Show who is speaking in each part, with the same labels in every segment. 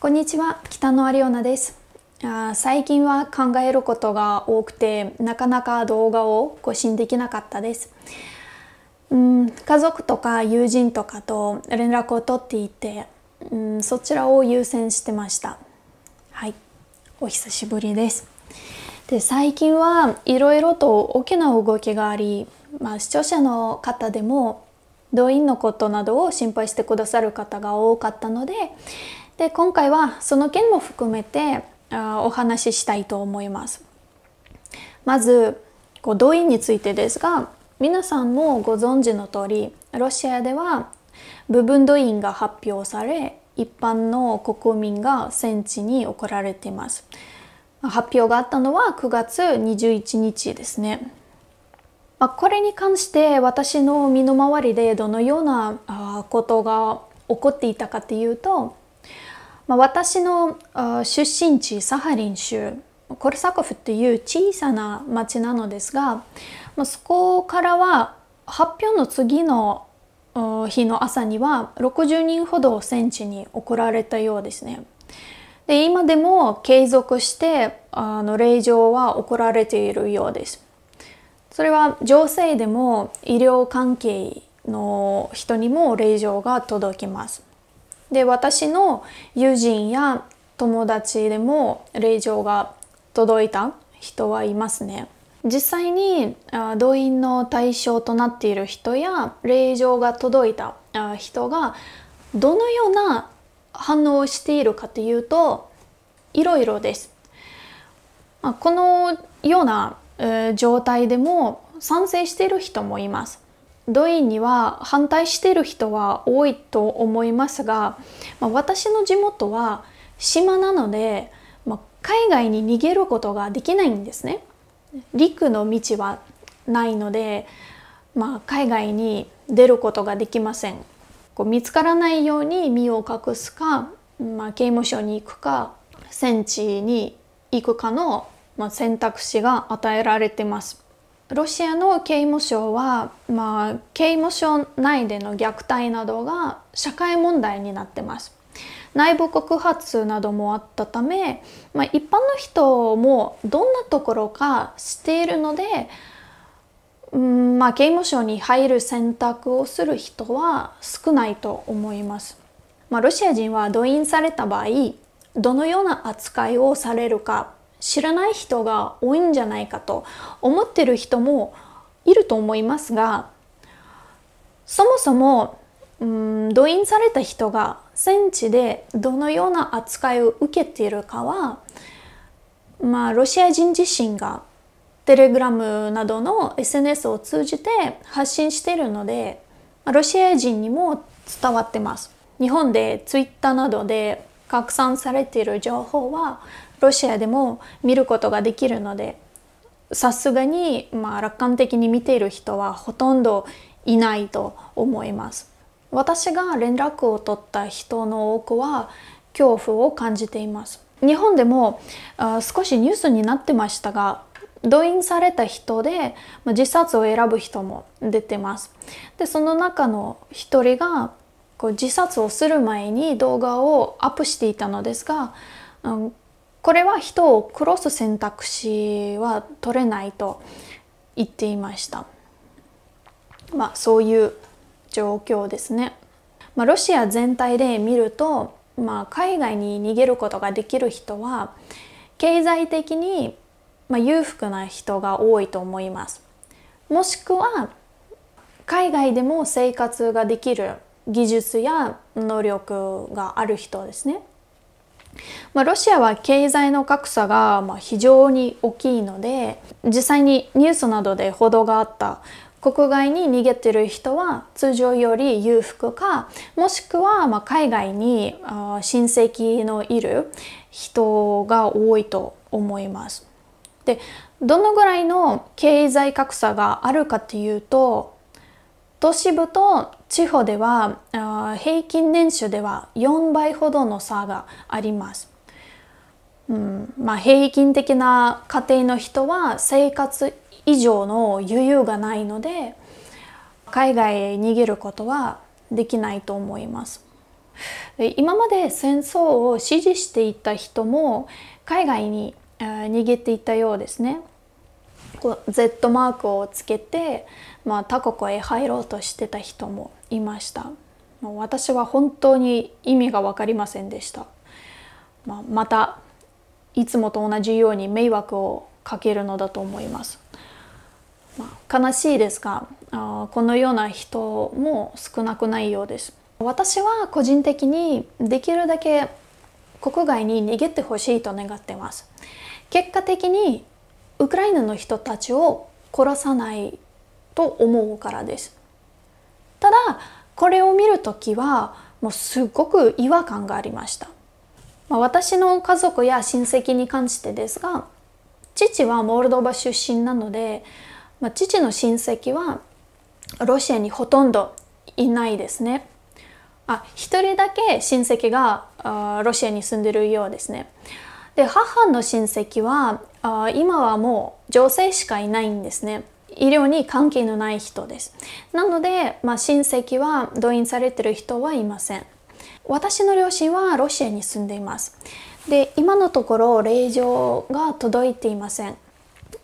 Speaker 1: こんにちは北野有リオですあ最近は考えることが多くてなかなか動画を更新できなかったですうん家族とか友人とかと連絡を取っていてうんそちらを優先してましたはいお久しぶりですで最近はいろいろと大きな動きがあり、まあ、視聴者の方でも動員のことなどを心配してくださる方が多かったのでで今回はその件も含めてあお話ししたいと思います。まずこう動員についてですが皆さんもご存知の通りロシアでは部分動員が発表され一般の国民が戦地に送られています。発表があったのは9月21日ですね。まあ、これに関して私の身の回りでどのようなことが起こっていたかっていうとまあ、私の出身地サハリン州コルサコフっていう小さな町なのですが、まあ、そこからは発表の次の日の朝には60人ほど戦地に送られたようですね。で今でも継続してあの令状は送られているようです。それは情勢でも医療関係の人にも令状が届きます。で私の友人や友達でも令状が届いた人はいますね。実際に動員の対象となっている人や令状が届いた人がどのような反応をしているかというといろいろです。このような状態でも賛成している人もいます。土井には反対している人は多いと思いますが、まあ、私の地元は島なので、まあ、海外に逃げることができないんですね。陸の道はないので、まあ、海外に出ることができません。こう見つからないように身を隠すか、まあ、刑務所に行くか戦地に行くかの、ま選択肢が与えられてます。ロシアの刑務所は、まあ、刑務所内での虐待などが社会問題になってます。内部告発などもあったため、まあ、一般の人もどんなところか知っているので、うんまあ、刑務所に入る選択をする人は少ないと思います。まあ、ロシア人は動員された場合どのような扱いをされるか知らない人が多いんじゃないかと思ってる人もいると思いますがそもそもうん動員された人が戦地でどのような扱いを受けているかは、まあ、ロシア人自身がテレグラムなどの SNS を通じて発信しているのでロシア人にも伝わってます。日本でツイッターなどで拡散されている情報はロシアでも見ることができるのでさすがに、まあ、楽観的に見ている人はほとんどいないと思います。私が連絡を取った人の多くは恐怖を感じています。日本でもあ少しニュースになってましたが動員された人でまあ、自殺を選ぶ人も出てます。でその中の一人がこう自殺をする前に動画をアップしていたのですが、うん、これは人を殺す選択肢は取れないと言っていました。まあ、そういう状況ですね。まあ、ロシア全体で見ると、まあ、海外に逃げることができる人は経済的に、ま裕福な人が多いと思います。もしくは海外でも生活ができる技術や能力がある人ですね。まあ、ロシアは経済の格差がま非常に大きいので実際にニュースなどで報道があった国外に逃げてる人は通常より裕福かもしくはま海外に親戚のいる人が多いと思います。でどのぐらいの経済格差があるかっていうと都市部と地方では平均年収では4倍ほどの差があります。うんまあ、平均的な家庭の人は生活以上の余裕がないので海外へ逃げることはできないと思います。今まで戦争を支持していた人も海外に逃げていたようですね。こう Z マークをつけて、まあ、他国へ入ろうとしてた人もいましたもう私は本当に意味が分かりませんでした、まあ、またいつもと同じように迷惑をかけるのだと思います、まあ、悲しいですがあこのような人も少なくないようです私は個人的にできるだけ国外に逃げてほしいと願ってます結果的にウクライナの人たちを殺さないと思うからですただこれを見る時はもうすごく違和感がありました、まあ、私の家族や親戚に関してですが父はモルドバ出身なので、まあ、父の親戚はロシアにほとんどいないですねあ1人だけ親戚があロシアに住んでるようですねで母の親戚はあ今はもう女性しかいないんですね医療に関係のない人ですなので、まあ、親戚は動員されてる人はいません私の両親はロシアに住んでいますで今のところ令状が届いていません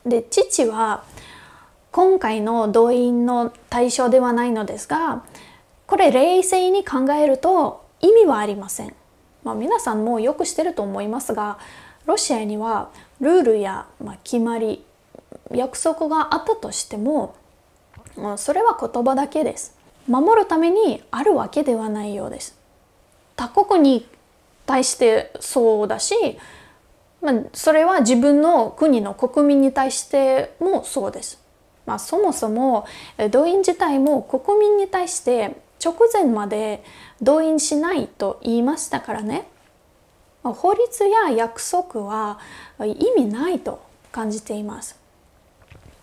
Speaker 1: で父は今回の動員の対象ではないのですがこれ冷静に考えると意味はありませんまあ皆さんもよくしてると思いますがロシアにはルールや、ま決まり約束があったとしてもそれは言葉だけです守るためにあるわけではないようです他国に対してそうだし、まあ、それは自分の国の国民に対してもそうです、まあ、そもそも動員自体も国民に対して直前まで動員しないと言いましたからね法律や約束は意味ないと感じています。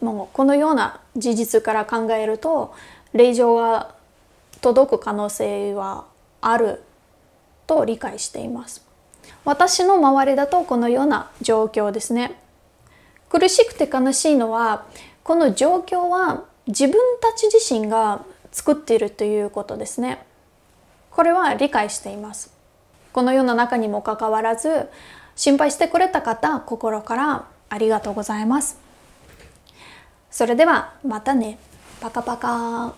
Speaker 1: もうこのような事実から考えると令状が届く可能性はあると理解しています。私の周りだとこのような状況ですね。苦しくて悲しいのはこの状況は自分たち自身が作っているということですね。これは理解しています。この世の中にもかかわらず心配してくれた方心からありがとうございますそれではまたねパカパカ